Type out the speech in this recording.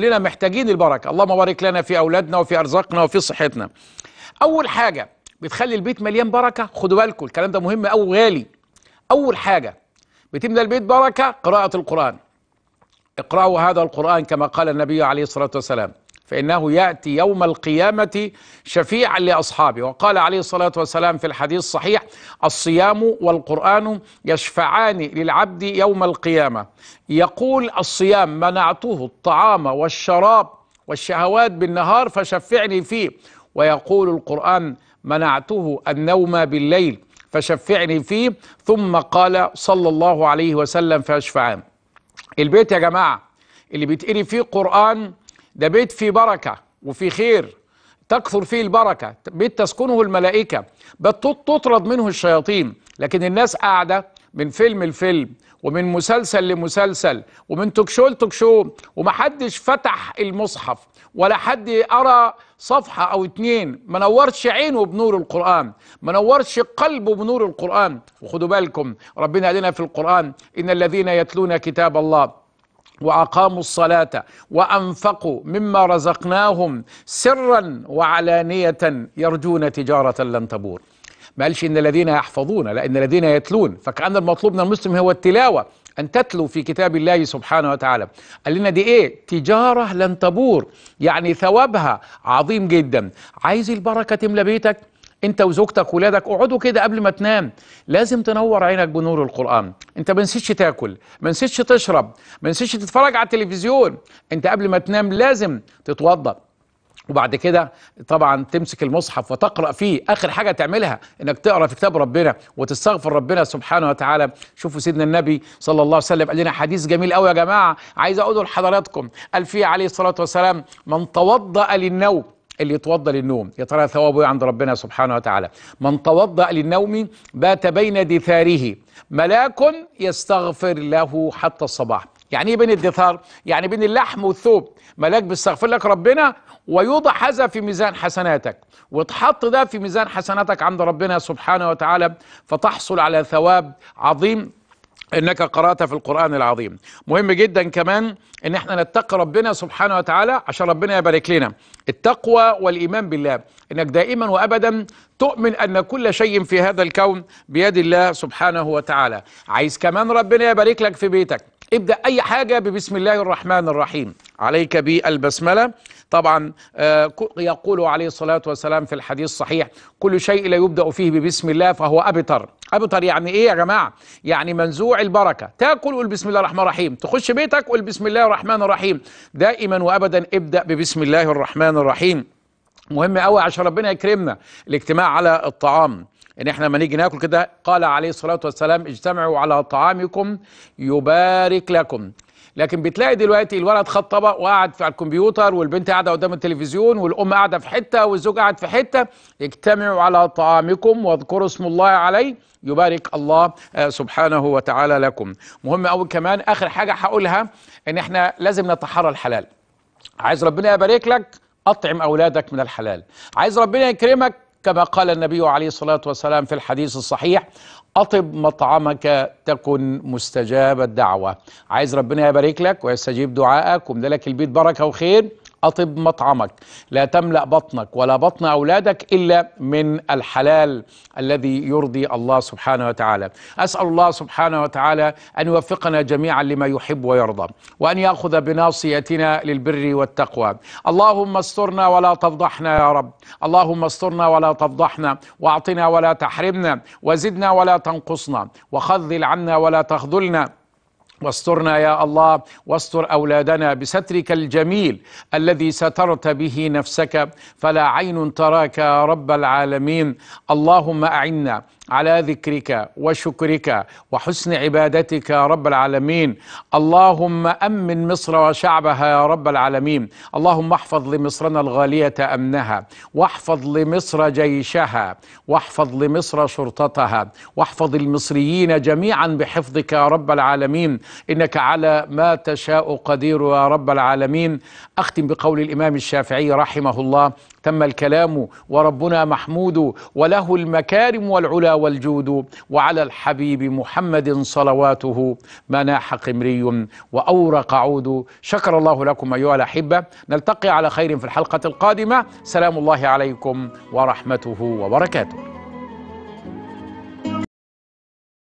كلنا محتاجين البركه اللهم بارك لنا في اولادنا وفي ارزاقنا وفي صحتنا اول حاجه بتخلي البيت مليان بركه خدوا بالكم الكلام ده مهم او غالي اول حاجه بتملى البيت بركه قراءه القران اقرأوا هذا القرآن كما قال النبي عليه الصلاة والسلام فإنه يأتي يوم القيامة شفيعا لأصحابه وقال عليه الصلاة والسلام في الحديث الصحيح الصيام والقرآن يشفعان للعبد يوم القيامة يقول الصيام منعته الطعام والشراب والشهوات بالنهار فشفعني فيه ويقول القرآن منعته النوم بالليل فشفعني فيه ثم قال صلى الله عليه وسلم فاشفعان البيت يا جماعة اللي بيتقري فيه قرآن ده بيت فيه بركة وفي خير تكثر فيه البركة بيت تسكنه الملائكة تطرد منه الشياطين لكن الناس قاعدة من فيلم لفيلم ومن مسلسل لمسلسل ومن تكشو لتكشو ومحدش فتح المصحف ولا حد قرا صفحة أو اتنين ما نورش عينه بنور القرآن ما نورش قلبه بنور القرآن وخدوا بالكم ربنا قال لنا في القرآن إن الذين يتلون كتاب الله واقاموا الصلاه وانفقوا مما رزقناهم سرا وعلانيه يرجون تجاره لن تبور ما قالش ان الذين يحفظون لا ان الذين يتلون فكان المطلوب من المسلم هو التلاوه أن تتلو في كتاب الله سبحانه وتعالى قال لنا دي إيه تجارة لن تبور يعني ثوابها عظيم جدا عايز البركة تملى بيتك انت وزوجتك ولادك اقعدوا كده قبل ما تنام لازم تنور عينك بنور القران انت ما نسيتش تاكل ما نسيتش تشرب ما نسيتش تتفرج على التلفزيون انت قبل ما تنام لازم تتوضا وبعد كده طبعا تمسك المصحف وتقرا فيه اخر حاجه تعملها انك تقرا في كتاب ربنا وتستغفر ربنا سبحانه وتعالى شوفوا سيدنا النبي صلى الله عليه وسلم قال لنا حديث جميل قوي يا جماعه عايز اقوله لحضراتكم قال فيه عليه الصلاه والسلام من توضا للنوم اللي يتوضا للنوم يا ترى ثوابه إيه عند ربنا سبحانه وتعالى من توضا للنوم بات بين دثاره ملاك يستغفر له حتى الصباح يعني ايه بين الدثار يعني بين اللحم والثوب ملاك بيستغفر لك ربنا ويوضع هذا في ميزان حسناتك وتحط ده في ميزان حسناتك عند ربنا سبحانه وتعالى فتحصل على ثواب عظيم انك قرات في القران العظيم مهم جدا كمان ان احنا نتقي ربنا سبحانه وتعالى عشان ربنا يبارك لنا التقوى والايمان بالله انك دائما وابدا تؤمن ان كل شيء في هذا الكون بيد الله سبحانه وتعالى عايز كمان ربنا يبارك لك في بيتك ابدا اي حاجه ببسم الله الرحمن الرحيم عليك بالبسمله طبعا آه، يقول عليه الصلاة والسلام في الحديث الصحيح كل شيء لا يبدأ فيه ببسم الله فهو أبتر أبتر يعني إيه يا جماعة يعني منزوع البركة تاكل قول بسم الله الرحمن الرحيم تخش بيتك قول بسم الله الرحمن الرحيم دائما وأبدا ابدأ ببسم الله الرحمن الرحيم مهم قوي عشان ربنا يكرمنا الاجتماع على الطعام ان يعني احنا لما نيجي ناكل كده قال عليه الصلاه والسلام اجتمعوا على طعامكم يبارك لكم لكن بتلاقي دلوقتي الولد خد طبق وقعد على الكمبيوتر والبنت قاعده قدام التلفزيون والام قاعده في حته والزوج قاعد في حته اجتمعوا على طعامكم واذكروا اسم الله عليه يبارك الله آه، سبحانه وتعالى لكم مهم قوي كمان اخر حاجه هقولها ان احنا لازم نتحرى الحلال عايز ربنا يبارك لك اطعم اولادك من الحلال عايز ربنا يكرمك كما قال النبي عليه الصلاة والسلام في الحديث الصحيح أطب مطعمك تكن مستجاب الدعوة عايز ربنا يبارك لك ويستجيب دعائك ومدلك البيت بركة وخير أطب مطعمك لا تملأ بطنك ولا بطن أولادك إلا من الحلال الذي يرضي الله سبحانه وتعالى أسأل الله سبحانه وتعالى أن يوفقنا جميعا لما يحب ويرضى وأن يأخذ بناصيتنا للبر والتقوى اللهم استرنا ولا تفضحنا يا رب اللهم استرنا ولا تفضحنا واعطنا ولا تحرمنا وزدنا ولا تنقصنا وخذل عنا ولا تخذلنا واسترنا يا الله واستر أولادنا بسترك الجميل الذي سترت به نفسك فلا عين تراك يا رب العالمين اللهم أعنا على ذكرك وشكرك وحسن عبادتك يا رب العالمين اللهم أمن مصر وشعبها يا رب العالمين اللهم احفظ لمصرنا الغالية أمنها واحفظ لمصر جيشها واحفظ لمصر شرطتها واحفظ المصريين جميعا بحفظك يا رب العالمين إنك على ما تشاء قدير يا رب العالمين أختم بقول الإمام الشافعي رحمه الله تم الكلام وربنا محمود وله المكارم والعلا والجود وعلى الحبيب محمد صلواته مناح قمري وأورق عود شكر الله لكم أيها الأحبة نلتقي على خير في الحلقة القادمة سلام الله عليكم ورحمته وبركاته